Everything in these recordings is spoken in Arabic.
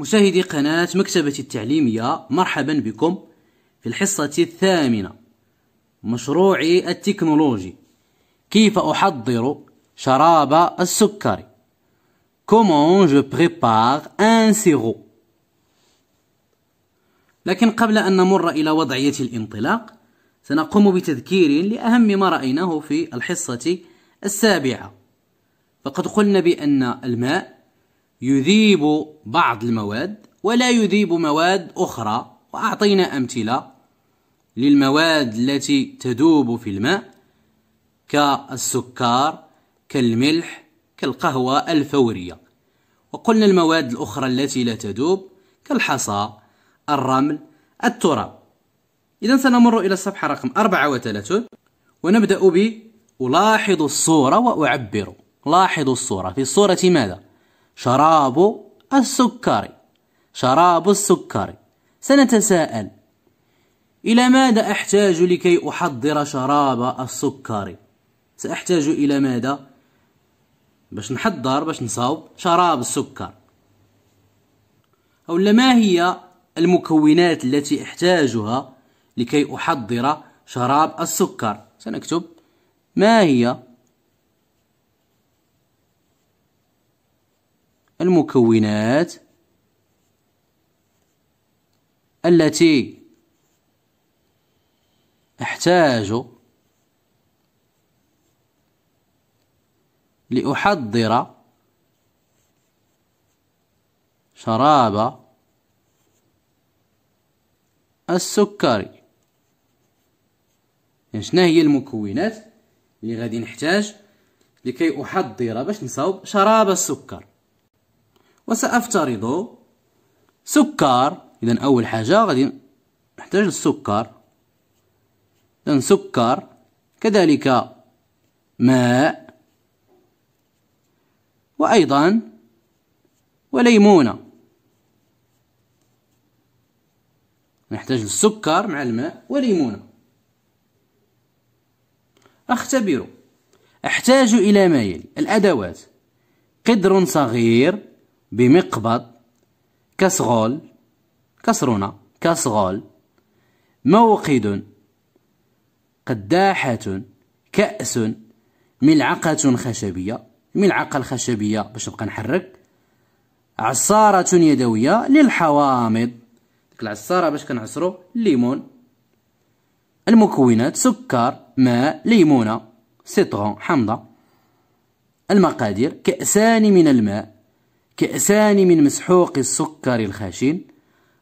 مشاهدي قناة مكتبة التعليمية مرحبا بكم في الحصة الثامنة مشروعي التكنولوجي كيف أحضر شراب السكر Comment je prépare un sirop لكن قبل أن نمر إلى وضعية الانطلاق سنقوم بتذكير لأهم ما رأيناه في الحصة السابعة فقد قلنا بأن الماء يذيب بعض المواد ولا يذيب مواد أخرى وأعطينا أمثلة للمواد التي تذوب في الماء كالسكر كالملح كالقهوة الفورية وقلنا المواد الأخرى التي لا تذوب كالحصى الرمل التراب إذا سنمر إلى الصفحة رقم 34 ونبدأ بألاحظ ألاحظ الصورة وأعبر لاحظوا الصورة في الصورة ماذا؟ شراب السكر شراب السكر سنتساءل إلى ماذا أحتاج لكي أحضر شراب السكر سأحتاج إلى ماذا باش نحضر باش نصاوب شراب السكر أو ما هي المكونات التي أحتاجها لكي أحضر شراب السكر سنكتب ما هي المكونات التي أحتاج لأحضر شراب السكري يعني شنو هي المكونات اللي غادي نحتاج لكي أحضر باش نصاوب شراب السكر وسأفترض سكر إذا أول حاجة غادي نحتاج السكر إذا سكر كذلك ماء وأيضا وليمونة نحتاج السكر مع الماء وليمونة أختبر أحتاج إلى ما يلي الأدوات قدر صغير بمقبض كسغول كسرنا كسغول موقد قداحة كأس ملعقة خشبية الملعقة الخشبية باش نبقى نحرك عصارة يدوية للحوامض ديك العصارة باش كنعصرو الليمون المكونات سكر ماء ليمونة سيترون حمضة المقادير كأسان من الماء كأسان من مسحوق السكر الخشن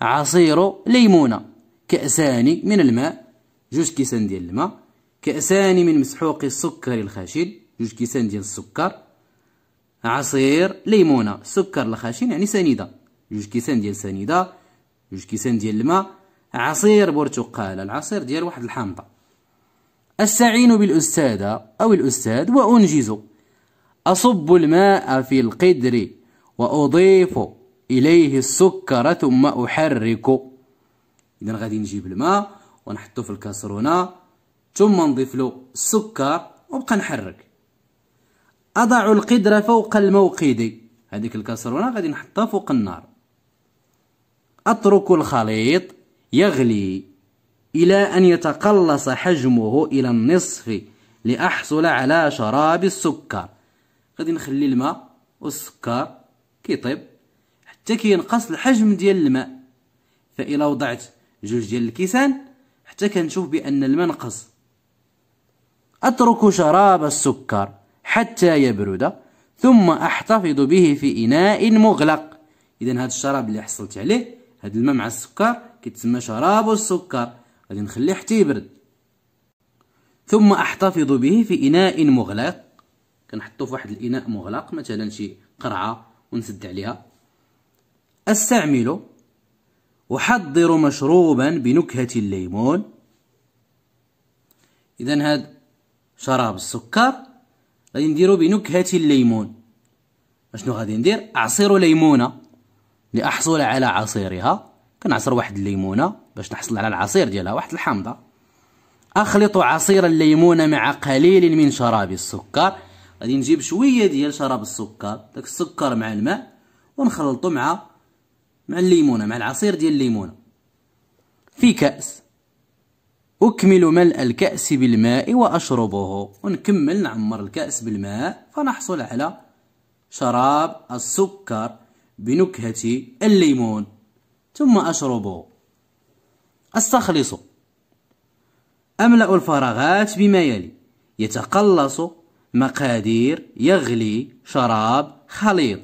عصير ليمونة كأسان من الماء جوج كيسان ديال الماء كأسان من مسحوق السكر الخشن جوج كيسان ديال السكر عصير ليمونة السكر الخشن يعني سنيدة جوج كيسان ديال سنيدة جوج كيسان ديال الماء عصير برتقالة العصير ديال واحد الحامضة أستعين بالأستاذة أو الأستاذ وأنجز أصب الماء في القدر وأضيف إليه السكر ثم أحرك إذا غادي نجيب الماء ونحطه في الكاسرونة ثم نضيف له السكر وبقى نحرك أضع القدرة فوق الموقد هذيك الكاسرونة غادي نحطها فوق النار أترك الخليط يغلي إلى أن يتقلص حجمه إلى النصف لأحصل على شراب السكر غادي نخلي الماء والسكر كيطيب حتى كينقص الحجم ديال الماء فإلا وضعت جوج ديال الكيسان حتى كنشوف بأن الماء نقص أترك شراب السكر حتى يبرد ثم أحتفظ به في إناء مغلق إذا هذا الشراب اللي حصلت عليه هذا الماء مع السكر كيتسمى شراب السكر غادي نخليه حتى يبرد ثم أحتفظ به في إناء مغلق كنحطو في واحد الإناء مغلق مثلا شي قرعة ونسد عليها استعمل احضر مشروبا بنكهه الليمون اذا هذا شراب السكر غادي نديرو بنكهه الليمون اشنو غادي ندير اعصر ليمونه لاحصل على عصيرها كنعصر واحد الليمونه باش نحصل على العصير ديالها واحد الحامضه اخلط عصير الليمون مع قليل من شراب السكر غادي نجيب شويه ديال شراب السكر داك السكر مع الماء ونخلطو مع مع الليمونه مع العصير ديال الليمونه في كاس اكمل ملء الكاس بالماء واشربه ونكمل نعمر الكاس بالماء فنحصل على شراب السكر بنكهه الليمون ثم اشربه استخلص املا الفراغات بما يلي يتقلص مقادير يغلي شراب خليط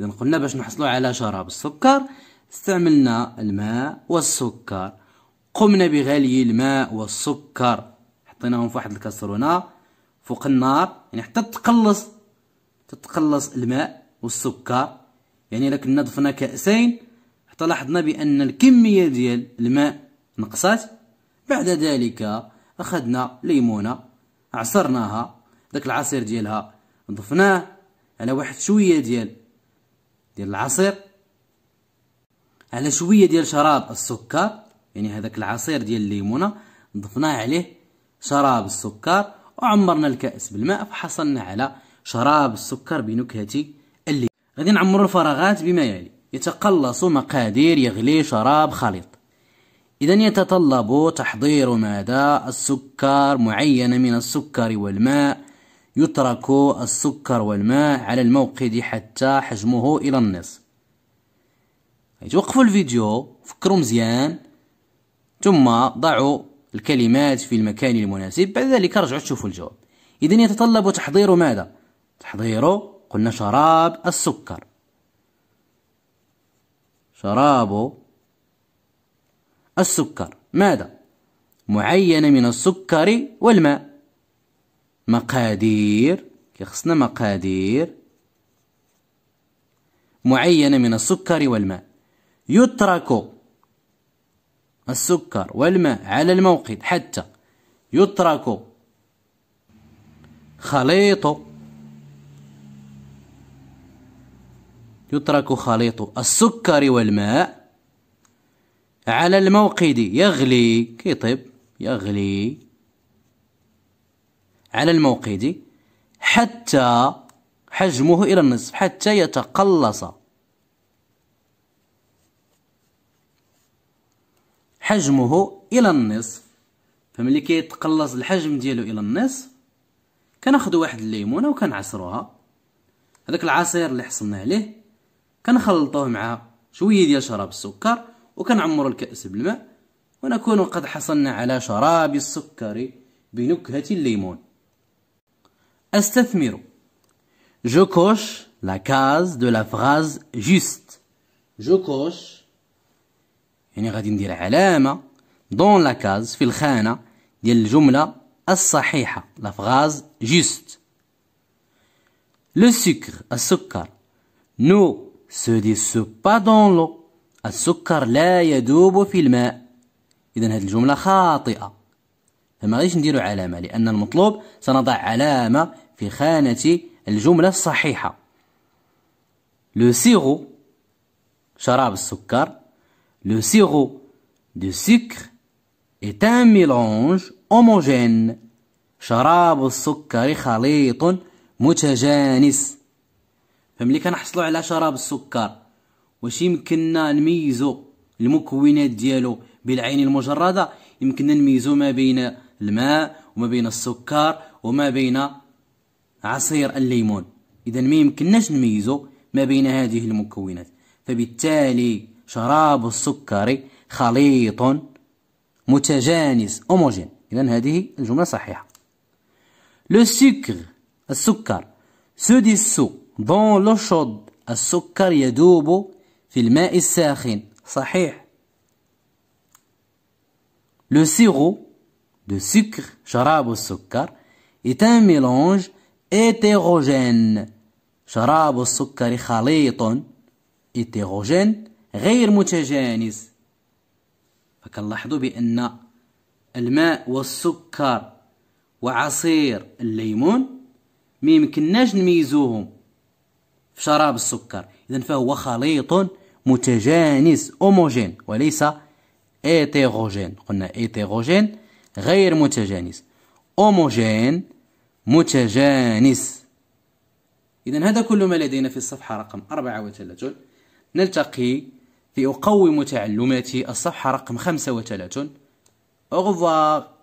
إذا قلنا باش نحصلوا على شراب السكر استعملنا الماء والسكر قمنا بغلي الماء والسكر حطيناهم في واحد الكاسرونه فوق النار يعني حتى تقلص تتقلص الماء والسكر يعني الا كنا ضفنا كاسين حتى لاحظنا بان الكميه ديال الماء نقصت بعد ذلك اخذنا ليمونه عصرناها داك العصير ديالها ضفناه على واحد شويه ديال ديال العصير على شويه ديال شراب السكر يعني هذاك العصير ديال الليمونه ضفناه عليه شراب السكر وعمرنا الكأس بالماء فحصلنا على شراب السكر بنكهة اللي غادي نعمروا الفراغات بما يلي يتقلص مقادير يغلي شراب خليط إذا يتطلب تحضير ماذا السكر معينة من السكر والماء يترك السكر والماء على الموقد حتى حجمه إلى النصف يعني توقفوا الفيديو فكروا مزيان ثم ضعوا الكلمات في المكان المناسب بعد ذلك رجعوا تشوفوا الجواب إذا يتطلب تحضير ماذا؟ تحضير قلنا شراب السكر شراب السكر ماذا؟ معين من السكر والماء مقادير كيخصنا مقادير معينة من السكر والماء يترك السكر والماء على الموقد حتى يترك خليط يترك خليط السكر والماء على الموقد يغلي كيطيب يغلي على الموقد حتى حجمه إلى النصف حتى يتقلص حجمه إلى النصف فملي كيتقلص الحجم ديالو إلى النصف كناخدو واحد الليمونة وكنعصروها هذاك العصير اللي حصلنا عليه كنخلطوه مع شويه ديال شراب السكر وكنعمروا الكأس بالماء ونكون قد حصلنا على شراب السكر بنكهة الليمون Est-ce que je coche la case de la phrase juste Je coche, on va dire l'élément dans la case, dans la phrase, la phrase juste. Le sucre, le sucre, ne se dissout pas dans l'eau. Le sucre ne se dissout pas dans l'eau. C'est-à-dire que cette phrase est fausse. فما غاديش نديرو علامة لأن المطلوب سنضع علامة في خانة الجملة الصحيحة لو سيغو شراب السكر لو سيغو دو سكر est un mélange homogène شراب السكر خليط متجانس فملي كنحصلوا على شراب السكر واش يمكننا نميزو المكونات ديالو بالعين المجرده يمكننا نميزو ما بين الماء وما بين السكر وما بين عصير الليمون اذا ما يمكنناش نميزو ما بين هذه المكونات فبالتالي شراب السكر خليط متجانس هوموجين اذا هذه الجمله صحيحه لو سكر السكر سو سو دون لو شود السكر يذوب في الماء الساخن صحيح لو سيرو de sucre, شراب السكر, est un mélange hétérogène. شراب السكر خليط hétérogène غير متجانس. فكنلاحظوا بأن الماء والسكر وعصير الليمون ما يمكنناش نميزوهم في شراب السكر اذا فهو خليط متجانس اوموجين وليس ايتيروجين قلنا ايتيروجين غير متجانس أوموجين متجانس إذا هذا كل ما لدينا في الصفحة رقم 34 نلتقي في أقوم تعلماتي الصفحة رقم 35 أغفاق